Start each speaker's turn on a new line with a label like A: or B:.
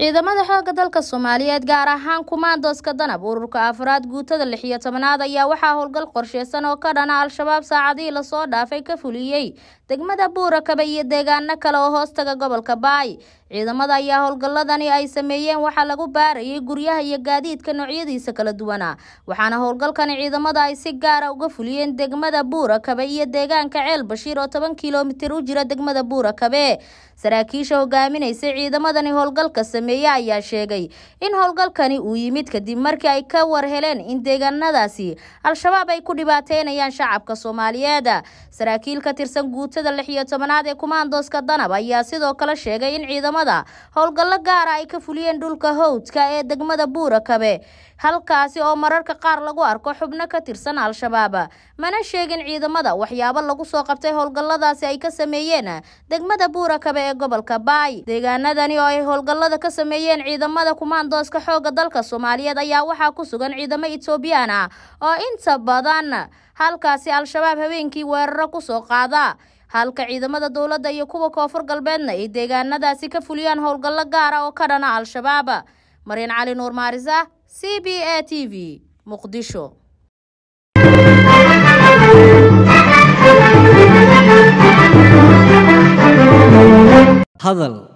A: ciidamada xoogga dalka soomaaliyeed gaar ahaan kumaandooska danab ururka afraad guutada lix iyo tobanaad ayaa waxaa howlgal qorsheysan oo ka dhana al-shabaab saacadihii lasoo dhaafay ka fuliyey degmada buura buurakaba iyo deegaano kale oo hoostaga gobolka baay ciidamada ayaa howlgaladani ay sameeyeen waxaa lagu baarayay guryaha iyo gaadiidka noocyadiisa kala duwana waxaana howlgalkani ciidamada ay si gaara ah uga fuliyeen degmada buurakabe iyo deegaanka ceel bashiir oo toban kilomitir u jira degmada buurakabe saraakiisha hogaaminaysa ciidamadani howlgalka sameeye ayaa sheegay in howlgalkani uu yimid kadib markii ay ka warheleen in deegaanadaasi al-shabaab ay ku dhibaateynayaan shacabka soomaaliyeed saraakiil ka tirsan guutada lix iyo tobanaad ee kumaandooska danab ayaa sidoo kale sheegay in ciidamada howlgallo gaara ah ay ka fuliyeen dhulka howdka ee degmada buurakabe halkaasi oo mararka qaar lagu arko xubno ka tirsan al-shabaab mana sheegin ciidamada waxyaabo lagu soo qabtay howlgalladaasi ay ka sameeyeen degmada buurakabe ee gobolka baay deegaanadani oo ay howlgallada ka sameeyeen ciidamada kumaandooska xoogga dalka soomaaliyeed ayaa waxaa ku sugan ciidamo etoobiyaan ah oo inta badan halkaasi al-shabaab habeenkii weeraro ku soo qaada halka ciidamada dowladda iyo kuwa koonfur galbeedna ay deegaanadaasi ka fuliyaan howlgallo gaara ah oo ka dhana al-shabaab mariin cali nuur maarisa c b a t v muqdisho hadal